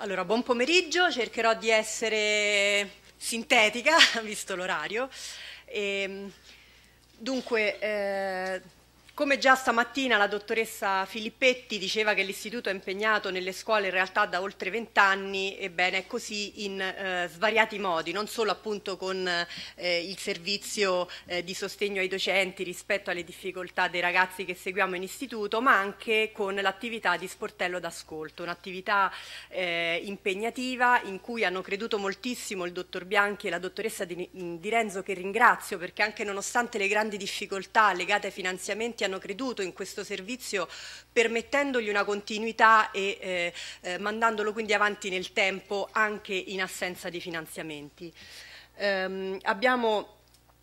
Allora, buon pomeriggio, cercherò di essere sintetica, visto l'orario. Ehm, dunque, eh, come già stamattina la dottoressa Filippetti diceva che l'istituto è impegnato nelle scuole in realtà da oltre vent'anni, ebbene è così in eh, svariati modi, non solo appunto con eh, il servizio eh, di sostegno ai docenti rispetto alle difficoltà dei ragazzi che seguiamo in istituto, ma anche con l'attività di sportello d'ascolto, un'attività eh, impegnativa in cui hanno creduto moltissimo il dottor Bianchi e la dottoressa di, di Renzo che ringrazio perché anche nonostante le grandi difficoltà legate ai finanziamenti hanno creduto in questo servizio permettendogli una continuità e eh, eh, mandandolo quindi avanti nel tempo anche in assenza di finanziamenti. Ehm, abbiamo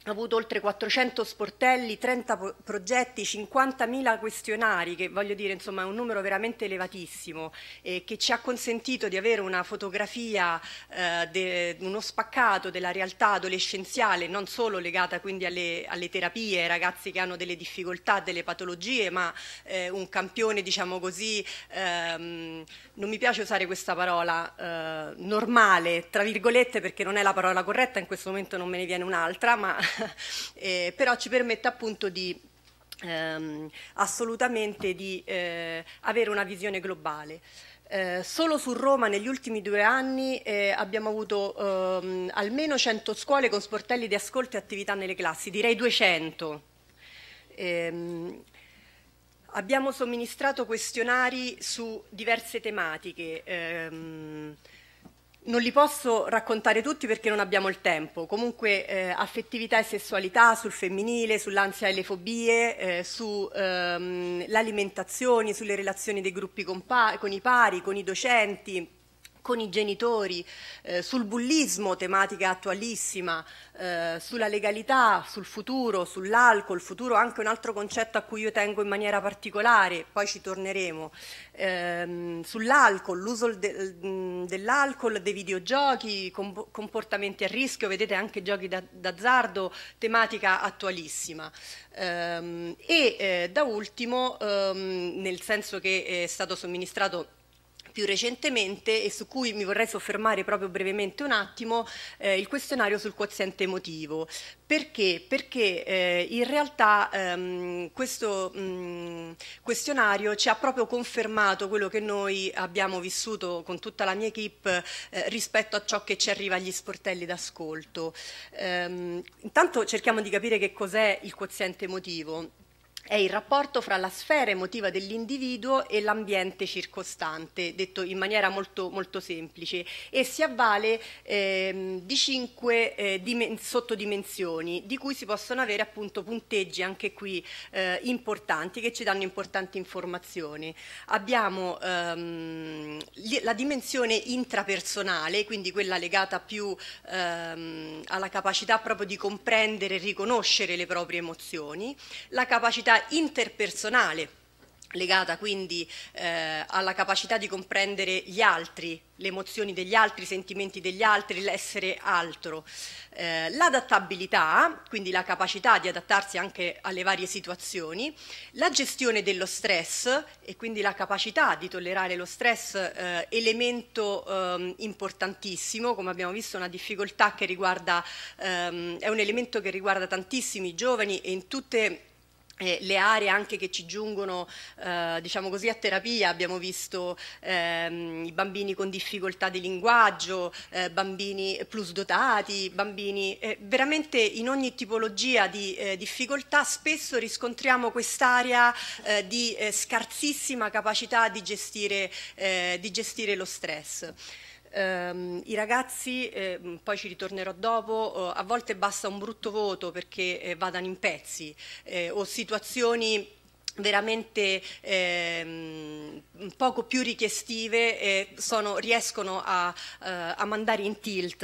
ha avuto oltre 400 sportelli, 30 progetti, 50.000 questionari, che voglio dire insomma è un numero veramente elevatissimo, eh, che ci ha consentito di avere una fotografia, eh, de, uno spaccato della realtà adolescenziale, non solo legata quindi alle, alle, terapie, ai ragazzi che hanno delle difficoltà, delle patologie, ma eh, un campione diciamo così, ehm, non mi piace usare questa parola, eh, normale, tra virgolette perché non è la parola corretta, in questo momento non me ne viene un'altra, ma eh, però ci permette appunto di ehm, assolutamente di eh, avere una visione globale. Eh, solo su Roma negli ultimi due anni eh, abbiamo avuto ehm, almeno 100 scuole con sportelli di ascolto e attività nelle classi, direi 200. Eh, abbiamo somministrato questionari su diverse tematiche. Ehm, non li posso raccontare tutti perché non abbiamo il tempo, comunque eh, affettività e sessualità, sul femminile, sull'ansia e le fobie, eh, sull'alimentazione, ehm, sulle relazioni dei gruppi con, con i pari, con i docenti, con i genitori, eh, sul bullismo, tematica attualissima, eh, sulla legalità, sul futuro, sull'alcol, futuro anche un altro concetto a cui io tengo in maniera particolare, poi ci torneremo, eh, sull'alcol, l'uso de, dell'alcol, dei videogiochi, com comportamenti a rischio, vedete anche giochi d'azzardo, tematica attualissima. Ehm, e eh, da ultimo, ehm, nel senso che è stato somministrato più recentemente e su cui mi vorrei soffermare proprio brevemente un attimo, eh, il questionario sul quoziente emotivo. Perché? Perché eh, in realtà ehm, questo mh, mm, questionario ci ha proprio confermato quello che noi abbiamo vissuto con tutta la mia equip eh, rispetto a ciò che ci arriva agli sportelli d'ascolto. Ehm, intanto cerchiamo di capire che cos'è il quoziente emotivo è il rapporto fra la sfera emotiva dell'individuo e l'ambiente circostante, detto in maniera molto, molto semplice, e si avvale ehm, di cinque eh, sottodimensioni, di cui si possono avere appunto punteggi anche qui eh, importanti che ci danno importanti informazioni. Abbiamo ehm, la dimensione intrapersonale, quindi quella legata più ehm, alla capacità proprio di comprendere e riconoscere le proprie emozioni, la capacità capacità interpersonale legata quindi eh, alla capacità di comprendere gli altri, le emozioni degli altri, i sentimenti degli altri, l'essere altro. Eh, l'adattabilità, quindi la capacità di adattarsi anche alle varie situazioni, la gestione dello stress e quindi la capacità di tollerare lo stress, eh, elemento ehm, importantissimo, come abbiamo visto una difficoltà che riguarda, ehm, è un elemento che riguarda tantissimi giovani e in tutte eh, le aree anche che ci giungono eh, diciamo così a terapia abbiamo visto ehm, i bambini con difficoltà di linguaggio eh, bambini plus dotati bambini eh, veramente in ogni tipologia di eh, difficoltà spesso riscontriamo quest'area eh, di scarsissima capacità di gestire, di gestire lo stress ehm, i ragazzi, eh, poi ci ritornerò dopo, eh, a volte basta un brutto voto perché eh, vadano in pezzi eh, o situazioni veramente ehm, poco più richiestive eh, sono, riescono a, eh, a, mandare in tilt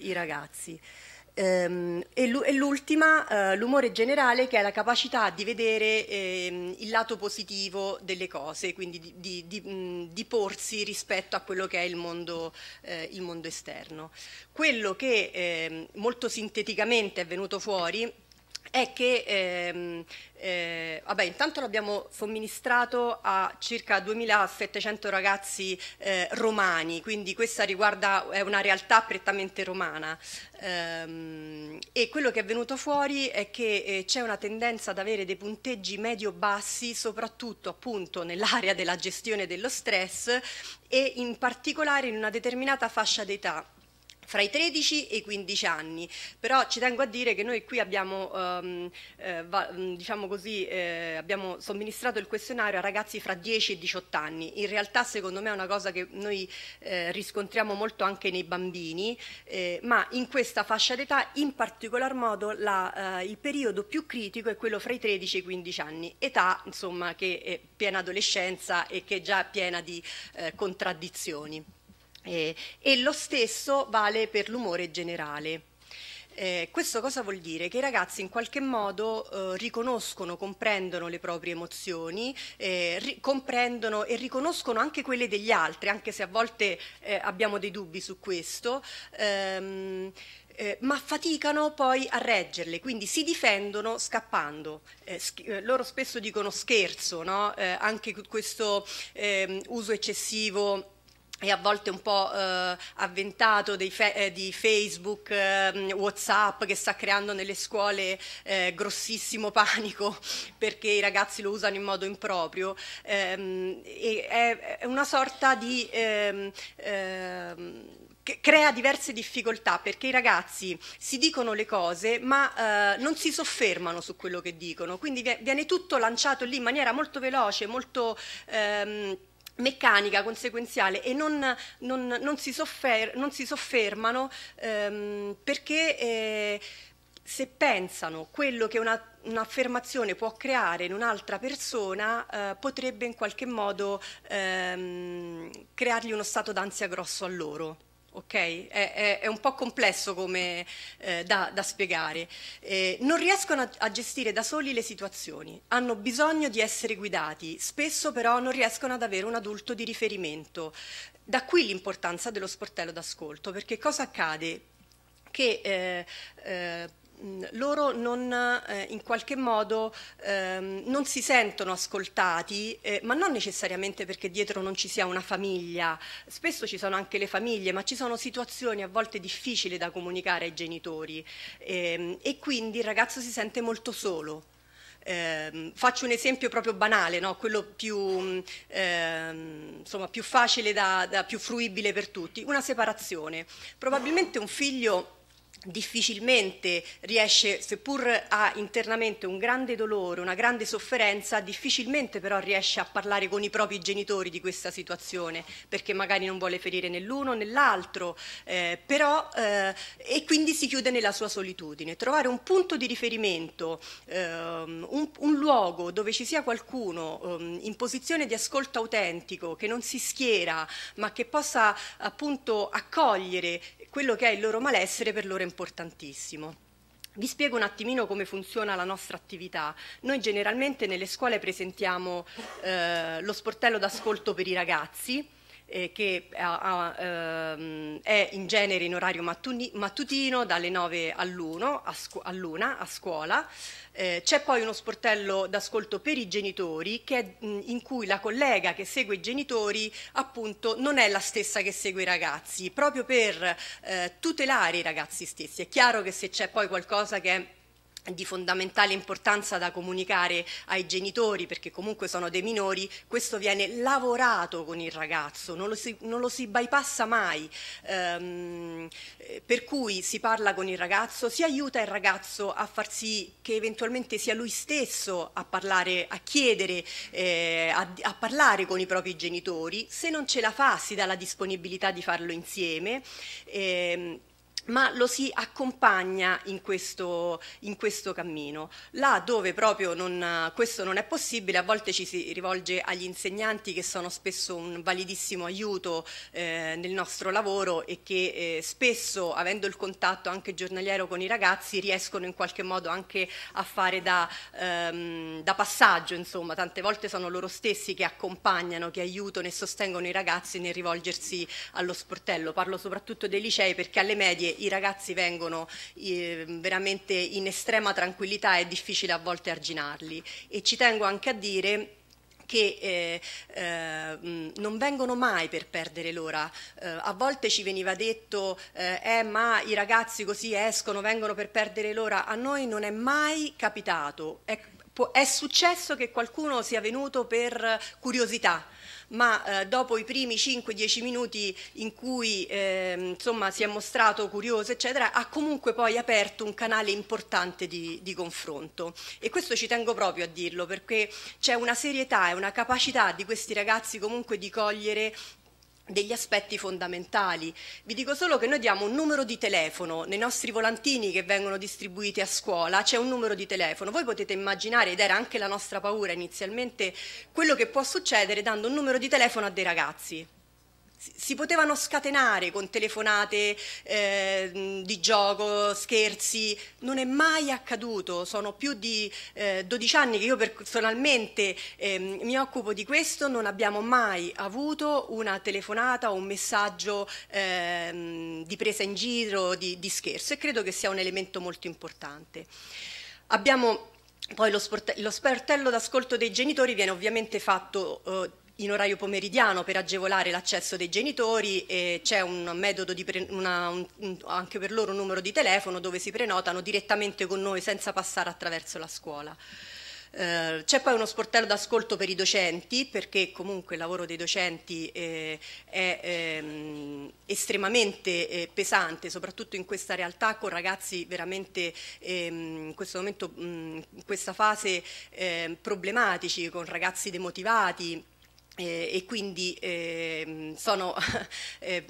i ragazzi. Ehm, e l'ultima, eh, l'umore generale, che è la capacità di vedere ehm, il lato positivo delle cose, quindi di, di, di, porsi rispetto a quello che è il mondo, eh, il mondo esterno. Quello che ehm, molto sinteticamente è venuto fuori è che ehm, eh, vabbè, intanto l'abbiamo somministrato a circa 2.700 ragazzi eh, romani, quindi questa riguarda, è una realtà prettamente romana. Ehm, e quello che è venuto fuori è che eh, c'è una tendenza ad avere dei punteggi medio-bassi, soprattutto appunto nell'area della gestione dello stress e in particolare in una determinata fascia d'età fra i 13 e i 15 anni, però ci tengo a dire che noi qui abbiamo, ehm, eh, va, mm, diciamo così, eh, abbiamo somministrato il questionario a ragazzi fra 10 e 18 anni, in realtà secondo me è una cosa che noi eh, riscontriamo molto anche nei bambini, eh, ma in questa fascia d'età in particolar modo la, eh, il periodo più critico è quello fra i 13 e i 15 anni, età insomma, che è piena adolescenza e che è già piena di eh, contraddizioni. Eh, e lo stesso vale per l'umore generale. Eh, questo cosa vuol dire? Che i ragazzi in qualche modo eh, riconoscono, comprendono le proprie emozioni, eh, comprendono e riconoscono anche quelle degli altri, anche se a volte eh, abbiamo dei dubbi su questo. Ehm, eh, ma faticano poi a reggerle, quindi si difendono scappando. Eh, eh, loro spesso dicono scherzo, no? Eh, anche questo ehm, uso eccessivo e a volte un po' eh, avventato fe eh, di Facebook, eh, Whatsapp che sta creando nelle scuole eh, grossissimo panico perché i ragazzi lo usano in modo improprio. Ehm, è, una sorta di... Ehm, ehm, crea diverse difficoltà perché i ragazzi si dicono le cose ma eh, non si soffermano su quello che dicono, quindi viene tutto lanciato lì in maniera molto veloce, molto... Ehm, meccanica, conseguenziale e non, non, non, si, soffer non si, soffermano ehm, perché eh, se pensano quello che un'affermazione può creare in un'altra persona eh, potrebbe in qualche modo ehm, creargli uno stato d'ansia grosso a loro ok? È, è, è, un po' complesso come, eh, da, da, spiegare. Eh, non riescono a, a, gestire da soli le situazioni, hanno bisogno di essere guidati, spesso però non riescono ad avere un adulto di riferimento. Da qui l'importanza dello sportello d'ascolto, perché cosa accade? Che eh, eh loro non, eh, in qualche modo ehm, non si sentono ascoltati, eh, ma non necessariamente perché dietro non ci sia una famiglia, spesso ci sono anche le famiglie, ma ci sono situazioni a volte difficili da comunicare ai genitori ehm, e quindi il ragazzo si sente molto solo. Eh, faccio un esempio proprio banale, no? quello più, ehm, insomma, più facile, da, da, più fruibile per tutti, una separazione. Probabilmente un figlio difficilmente riesce, seppur ha internamente un grande dolore, una grande sofferenza, difficilmente però riesce a parlare con i propri genitori di questa situazione, perché magari non vuole ferire nell'uno l'uno né eh, però, eh, e quindi si chiude nella sua solitudine. Trovare un punto di riferimento, ehm, un, un, luogo dove ci sia qualcuno ehm, in posizione di ascolto autentico, che non si schiera, ma che possa appunto accogliere quello che è il loro malessere per loro è importantissimo. Vi spiego un attimino come funziona la nostra attività. Noi generalmente nelle scuole presentiamo eh, lo sportello d'ascolto per i ragazzi, eh, che ha, ehm, è in genere in orario mattuni, mattutino dalle 9 all'1 a, scu- all'una, a scuola. Eh, c'è poi uno sportello d'ascolto per i genitori che, in cui la collega che segue i genitori appunto non è la stessa che segue i ragazzi, proprio per eh, tutelare i ragazzi stessi. È chiaro che se c'è poi qualcosa che è di fondamentale importanza da comunicare ai genitori perché comunque sono dei minori, questo viene lavorato con il ragazzo, non lo si, non lo si bypassa mai, ehm, eh, per cui si parla con il ragazzo, si aiuta il ragazzo a far sì che eventualmente sia lui stesso a parlare, a chiedere, eh, a, a parlare con i propri genitori, se non ce la fa si dà la disponibilità di farlo insieme. Ehm, ma lo si accompagna in questo, in questo cammino. Là dove proprio non, questo non è possibile, a volte ci si rivolge agli insegnanti che sono spesso un validissimo aiuto eh, nel nostro lavoro e che eh, spesso, avendo il contatto anche giornaliero con i ragazzi, riescono in qualche modo anche a fare da, ehm, da passaggio, insomma, tante volte sono loro stessi che accompagnano, che aiutano e sostengono i ragazzi nel rivolgersi allo sportello. Parlo soprattutto dei licei perché alle medie i ragazzi vengono eh, veramente in estrema tranquillità, è difficile a volte arginarli. E ci tengo anche a dire che eh, eh, non vengono mai per perdere l'ora. Eh, a volte ci veniva detto, eh, eh, ma i ragazzi così escono, vengono per perdere l'ora. A noi non è mai capitato. È ecco, è successo che qualcuno sia venuto per eh, curiosità, ma eh, dopo i primi 5-10 minuti in cui eh, insomma, si è mostrato curioso, eccetera, ha comunque poi aperto un canale importante di, di confronto. E questo ci tengo proprio a dirlo, perché c'è una serietà e una capacità di questi ragazzi comunque di cogliere degli aspetti fondamentali. Vi dico solo che noi diamo un numero di telefono, nei nostri volantini che vengono distribuiti a scuola c'è un numero di telefono, voi potete immaginare, ed era anche la nostra paura inizialmente, quello che può succedere dando un numero di telefono a dei ragazzi si potevano scatenare con telefonate eh, di gioco, scherzi, non è mai accaduto, sono più di eh, 12 anni che io personalmente eh, mi occupo di questo, non abbiamo mai avuto una telefonata o un messaggio ehm, di presa in giro, di, di scherzo e credo che sia un elemento molto importante. Abbiamo poi lo, sportello d'ascolto dei genitori viene ovviamente fatto eh, in orario pomeridiano per agevolare l'accesso dei genitori e c'è un metodo di pre, una, un, anche per loro un numero di telefono dove si prenotano direttamente con noi senza passare attraverso la scuola. Eh, c'è poi uno sportello d'ascolto per i docenti perché comunque il lavoro dei docenti eh, è ehm, estremamente eh, pesante, soprattutto in questa realtà con ragazzi veramente ehm, in questo momento, mm, in questa fase problematici, con ragazzi demotivati eh, e quindi eh, sono eh,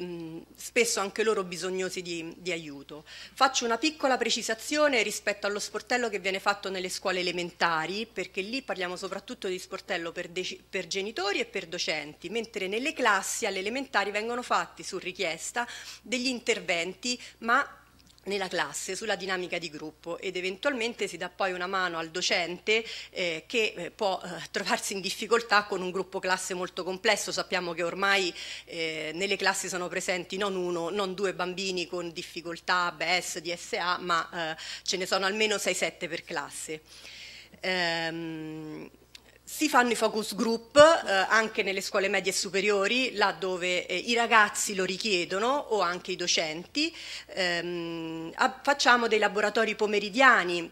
spesso anche loro bisognosi di, di, aiuto. Faccio una piccola precisazione rispetto allo sportello che viene fatto nelle scuole elementari, perché lì parliamo soprattutto di sportello per, per genitori e per docenti, mentre nelle classi alle elementari vengono fatti su richiesta degli interventi, ma nella classe sulla dinamica di gruppo ed eventualmente si dà poi una mano al docente eh, che eh, può eh, trovarsi in difficoltà con un gruppo classe molto complesso, sappiamo che ormai eh, nelle classi sono presenti non uno, non due bambini con difficoltà ABS, DSA, ma eh, ce ne sono almeno 6-7 per classe. Ehm, si fanno i focus group eh, anche nelle scuole medie e superiori, là dove eh, i ragazzi lo richiedono o anche i docenti. Ehm, a, facciamo dei laboratori pomeridiani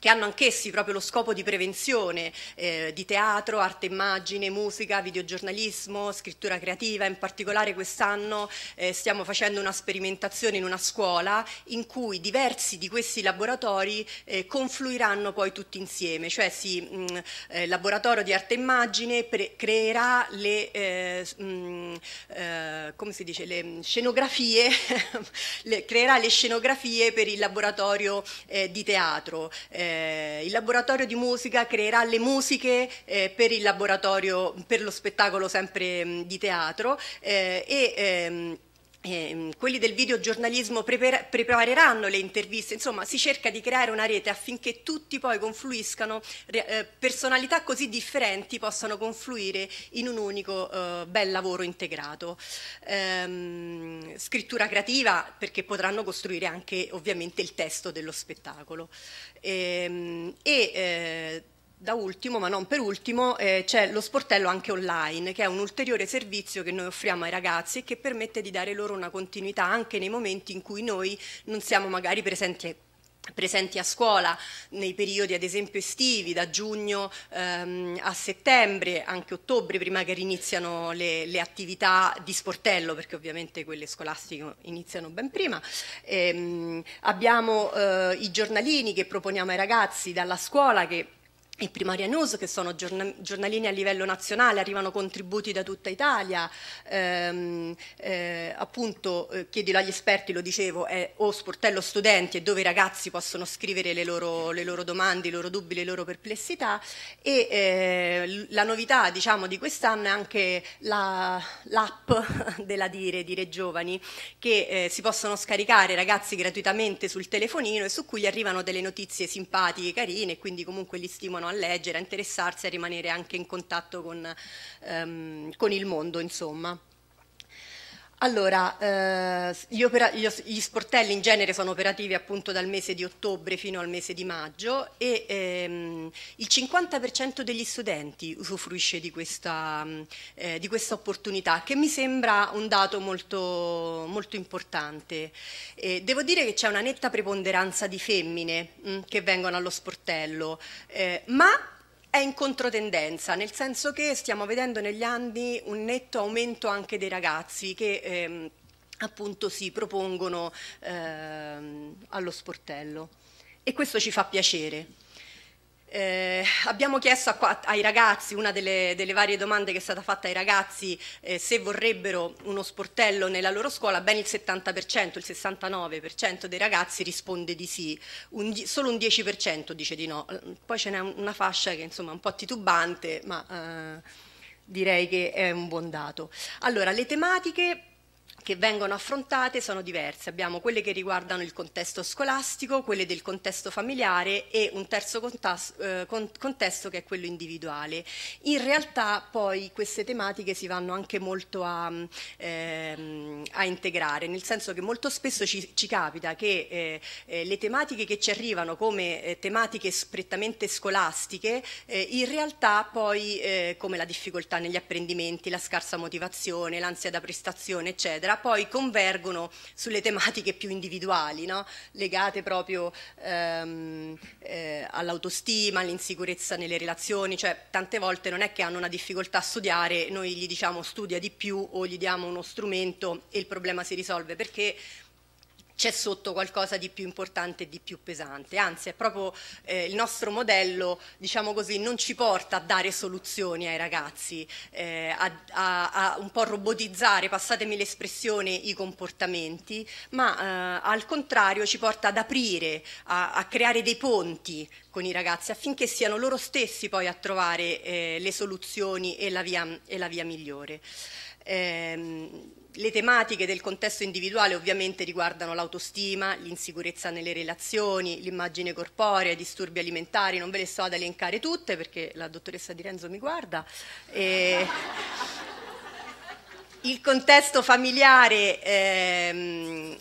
che hanno anch'essi proprio lo scopo di prevenzione eh, di teatro, arte immagine, musica, videogiornalismo, scrittura creativa. In particolare quest'anno eh, stiamo facendo una sperimentazione in una scuola in cui diversi di questi laboratori eh, confluiranno poi tutti insieme, cioè si, mh, mm, eh, il laboratorio di arte immagine creerà le, mh, eh, mm, eh, dice, le mm, scenografie, le, creerà le scenografie per il laboratorio di teatro. Eh, eh, il laboratorio di musica creerà le musiche eh, per il laboratorio, per lo spettacolo sempre mh, mm, di teatro eh, e ehm, eh, quelli del videogiornalismo prepareranno le interviste, insomma si cerca di creare una rete affinché tutti poi confluiscano, eh, personalità così differenti possano confluire in un unico eh, bel lavoro integrato. Ehm, scrittura creativa perché potranno costruire anche ovviamente il testo dello spettacolo. Ehm, e eh, da ultimo, ma non per ultimo, eh, c'è lo sportello anche online, che è un ulteriore servizio che noi offriamo ai ragazzi e che permette di dare loro una continuità anche nei momenti in cui noi non siamo magari presenti presenti a scuola nei periodi ad esempio estivi da giugno ehm, a settembre anche ottobre prima che riniziano le, le, attività di sportello perché ovviamente quelle scolastiche iniziano ben prima ehm, abbiamo eh, i giornalini che proponiamo ai ragazzi dalla scuola che e Primaria News, che sono giornalini a livello nazionale, arrivano contributi da tutta Italia, ehm, eh, appunto eh, chiedilo agli esperti, lo dicevo, è o sportello studenti è dove i ragazzi possono scrivere le loro, le loro domande, i loro dubbi, le loro perplessità e eh, la novità diciamo, di quest'anno è anche l'app della Dire, Dire Giovani, che eh, si possono scaricare ragazzi gratuitamente sul telefonino e su cui gli arrivano delle notizie simpatiche, carine, e quindi comunque li stimolano a leggere, a interessarsi, a rimanere anche in contatto con, ehm, con il mondo, insomma. Allora, eh, gli, gli, sportelli in genere sono operativi appunto dal mese di ottobre fino al mese di maggio e ehm, il 50% degli studenti usufruisce di questa, eh, di questa, opportunità, che mi sembra un dato molto, molto importante. Eh, devo dire che c'è una netta preponderanza di femmine mh, mm, che vengono allo sportello, eh, ma è in controtendenza, nel senso che stiamo vedendo negli anni un netto aumento anche dei ragazzi che ehm, appunto si propongono ehm, allo sportello e questo ci fa piacere. Eh, abbiamo chiesto a, ai ragazzi, una delle, delle, varie domande che è stata fatta ai ragazzi, eh, se vorrebbero uno sportello nella loro scuola, ben il 70%, il 69% dei ragazzi risponde di sì, un, solo un 10% dice di no. Eh, poi ce n'è una fascia che insomma è un po' titubante, ma eh, direi che è un buon dato. Allora, le tematiche che vengono affrontate sono diverse. Abbiamo quelle che riguardano il contesto scolastico, quelle del contesto familiare e un terzo eh, contesto che è quello individuale. In realtà poi queste tematiche si vanno anche molto a, mm, ehm, a integrare, nel senso che molto spesso ci, ci capita che eh, eh le tematiche che ci arrivano come eh, tematiche prettamente scolastiche, eh, in realtà poi eh, come la difficoltà negli apprendimenti, la scarsa motivazione, l'ansia da prestazione, eccetera, eccetera, poi convergono sulle tematiche più individuali, no? legate proprio ehm, eh, all'autostima, all'insicurezza nelle relazioni, cioè tante volte non è che hanno una difficoltà a studiare, noi gli diciamo studia di più o gli diamo uno strumento e il problema si risolve, perché c'è sotto qualcosa di più importante e di più pesante, anzi è proprio eh, il nostro modello, diciamo così, non ci porta a dare soluzioni ai ragazzi, eh, a, a, a, un po' robotizzare, passatemi l'espressione, i comportamenti, ma eh, al contrario ci porta ad aprire, a, a, creare dei ponti con i ragazzi affinché siano loro stessi poi a trovare eh, le soluzioni e la via, e la via migliore. Ehm, le tematiche del contesto individuale ovviamente riguardano l'autostima, l'insicurezza nelle relazioni, l'immagine corporea, i disturbi alimentari, non ve le sto ad elencare tutte perché la dottoressa Di Renzo mi guarda. E... il contesto familiare ehm,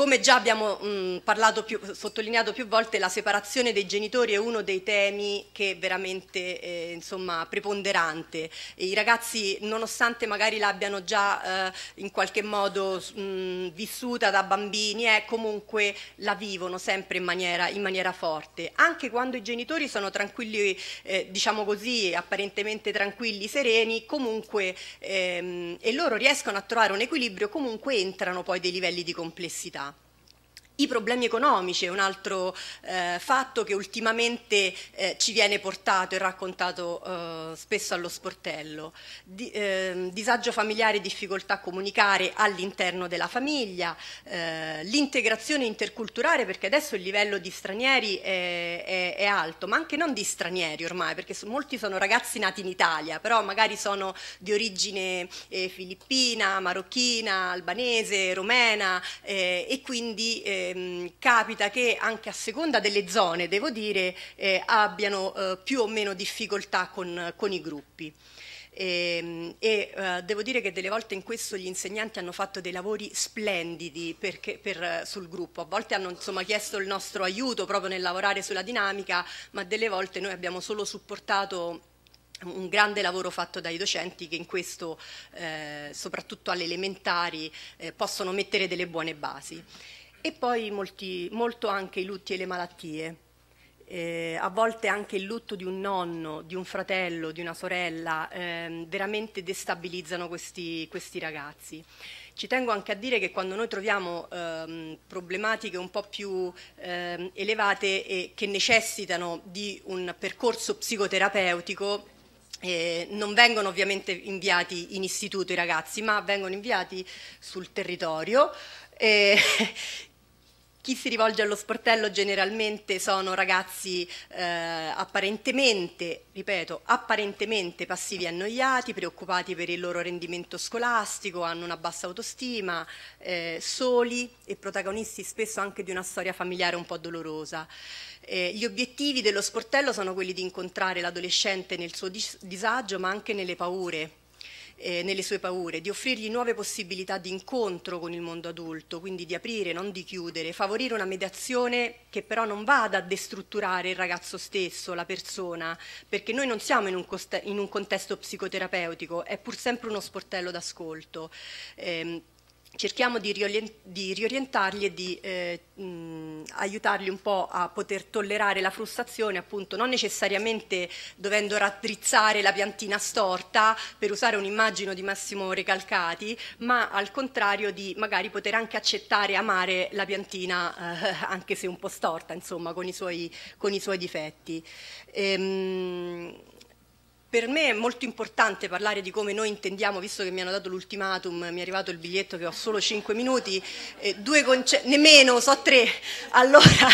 come già abbiamo mh, mm, parlato più, sottolineato più volte, la separazione dei genitori è uno dei temi che è veramente eh, insomma, preponderante. I ragazzi, nonostante magari l'abbiano già eh, in qualche modo mh, mm, vissuta da bambini, eh, comunque la vivono sempre in maniera, in maniera, forte. Anche quando i genitori sono tranquilli, eh, diciamo così, apparentemente tranquilli, sereni, comunque, ehm, e loro riescono a trovare un equilibrio, comunque entrano poi dei livelli di complessità. I problemi economici è un altro eh, fatto che ultimamente eh, ci viene portato e raccontato eh, spesso allo sportello. Di, ehm, disagio familiare e difficoltà a comunicare all'interno della famiglia, eh, l'integrazione interculturale perché adesso il livello di stranieri è, è, è, alto, ma anche non di stranieri ormai, perché so, molti sono ragazzi nati in Italia, però magari sono di origine eh, filippina, marocchina, albanese, romena eh, e quindi ehm, capita che anche a seconda delle zone, devo dire, eh, abbiano eh, più o meno difficoltà con, con i gruppi. Ehm, e, e uh, devo dire che delle volte in questo gli insegnanti hanno fatto dei lavori splendidi perché, per, sul gruppo, a volte hanno insomma, chiesto il nostro aiuto proprio nel lavorare sulla dinamica, ma delle volte noi abbiamo solo supportato un grande lavoro fatto dai docenti che in questo, eh, soprattutto alle elementari, eh, possono mettere delle buone basi. E poi molti, molto anche i lutti e le malattie. Eh, a volte anche il lutto di un nonno, di un fratello, di una sorella, ehm, veramente destabilizzano questi, questi, ragazzi. Ci tengo anche a dire che quando noi troviamo ehm, problematiche un po' più ehm, elevate e che necessitano di un percorso psicoterapeutico, eh, non vengono ovviamente inviati in istituto i ragazzi, ma vengono inviati sul territorio eh, chi si rivolge allo sportello generalmente sono ragazzi eh, apparentemente, ripeto, apparentemente passivi e annoiati, preoccupati per il loro rendimento scolastico, hanno una bassa autostima, eh, soli e protagonisti spesso anche di una storia familiare un po' dolorosa. Eh, gli obiettivi dello sportello sono quelli di incontrare l'adolescente nel suo dis disagio ma anche nelle paure eh, nelle sue paure, di offrirgli nuove possibilità di incontro con il mondo adulto, quindi di aprire, non di chiudere, favorire una mediazione che però non vada a destrutturare il ragazzo stesso, la persona, perché noi non siamo in un, in un contesto psicoterapeutico, è pur sempre uno sportello d'ascolto. Eh, cerchiamo di, riorientarli e di eh, mh, aiutarli un po' a poter tollerare la frustrazione, appunto non necessariamente dovendo raddrizzare la piantina storta per usare un'immagine di Massimo Recalcati, ma al contrario di magari poter anche accettare e amare la piantina eh, anche se un po' storta, insomma, con i suoi, con i suoi difetti. Ehm, per me è molto importante parlare di come noi intendiamo, visto che mi hanno dato l'ultimatum, mi è arrivato il biglietto che ho solo 5 minuti, eh, due nemmeno, so tre, allora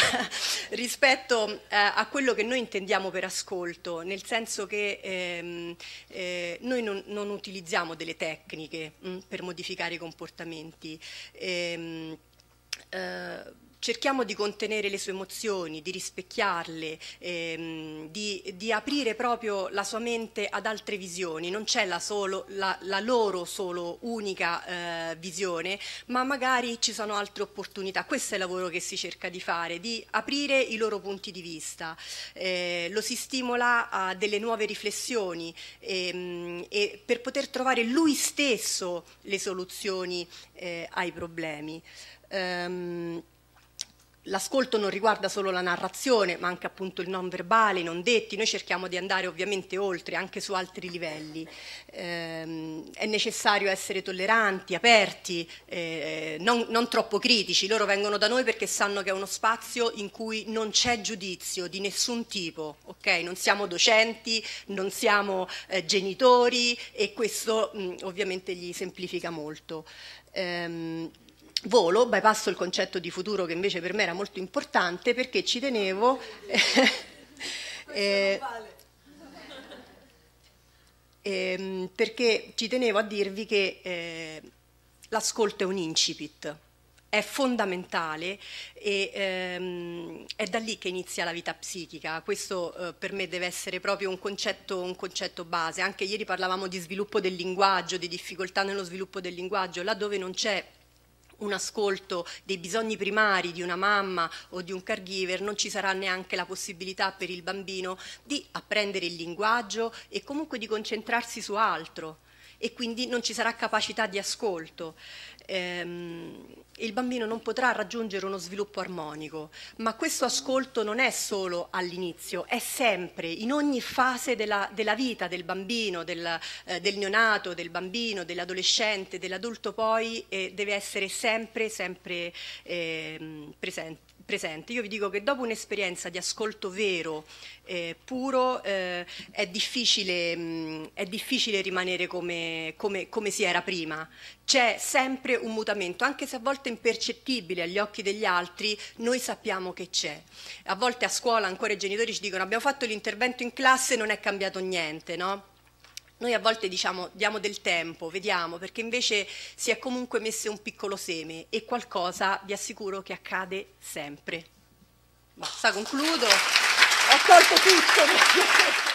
rispetto eh, a quello che noi intendiamo per ascolto, nel senso che ehm, eh, noi non, non, utilizziamo delle tecniche mh, mm, per modificare i comportamenti. Ehm, eh, cerchiamo di contenere le sue emozioni, di rispecchiarle, ehm, di, di, aprire proprio la sua mente ad altre visioni, non c'è la, la, la, loro solo unica eh, visione, ma magari ci sono altre opportunità, questo è il lavoro che si cerca di fare, di aprire i loro punti di vista, eh, lo si stimola a delle nuove riflessioni ehm, e per poter trovare lui stesso le soluzioni eh, ai problemi. Um, l'ascolto non riguarda solo la narrazione, ma anche appunto il non verbale, i non detti. Noi cerchiamo di andare ovviamente oltre, anche su altri livelli. Ehm, è necessario essere tolleranti, aperti, eh, non, non, troppo critici. Loro vengono da noi perché sanno che è uno spazio in cui non c'è giudizio di nessun tipo, ok? Non siamo docenti, non siamo eh, genitori e questo mh, mm, ovviamente gli semplifica molto. Ehm, volo, bypasso il concetto di futuro che invece per me era molto importante perché ci tenevo... eh, eh, ehm, perché ci tenevo a dirvi che eh, l'ascolto è un incipit, è fondamentale e ehm, è da lì che inizia la vita psichica. Questo eh, per me deve essere proprio un concetto, un concetto, base. Anche ieri parlavamo di sviluppo del linguaggio, di difficoltà nello sviluppo del linguaggio, laddove non c'è un ascolto dei bisogni primari di una mamma o di un caregiver, non ci sarà neanche la possibilità per il bambino di apprendere il linguaggio e comunque di concentrarsi su altro e quindi non ci sarà capacità di ascolto. Ehm, il bambino non potrà raggiungere uno sviluppo armonico, ma questo ascolto non è solo all'inizio, è sempre, in ogni fase della, della vita del bambino, del, eh, del, neonato, del bambino, dell'adolescente, dell'adulto poi, eh, deve essere sempre, sempre eh, presente presente. Io vi dico che dopo un'esperienza di ascolto vero, eh, puro, eh, è, difficile, mh, è, difficile, rimanere come, come, come si era prima. C'è sempre un mutamento, anche se a volte impercettibile agli occhi degli altri, noi sappiamo che c'è. A volte a scuola ancora i genitori ci dicono abbiamo fatto l'intervento in classe e non è cambiato niente, no? Noi a volte diciamo diamo del tempo, vediamo, perché invece si è comunque messo un piccolo seme e qualcosa vi assicuro che accade sempre. Basta, concludo. Ho tolto tutto.